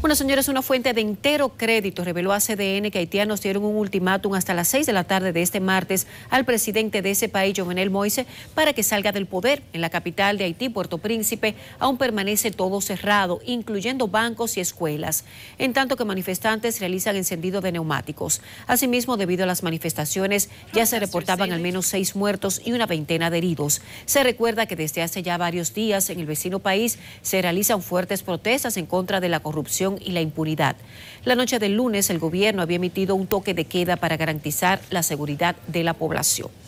Bueno, señores, una fuente de entero crédito reveló a CDN que haitianos dieron un ultimátum hasta las 6 de la tarde de este martes al presidente de ese país, Jovenel Moise, para que salga del poder. En la capital de Haití, Puerto Príncipe, aún permanece todo cerrado, incluyendo bancos y escuelas, en tanto que manifestantes realizan encendido de neumáticos. Asimismo, debido a las manifestaciones, ya se reportaban al menos seis muertos y una veintena de heridos. Se recuerda que desde hace ya varios días en el vecino país se realizan fuertes protestas en contra de la corrupción y la impunidad. La noche del lunes, el gobierno había emitido un toque de queda para garantizar la seguridad de la población.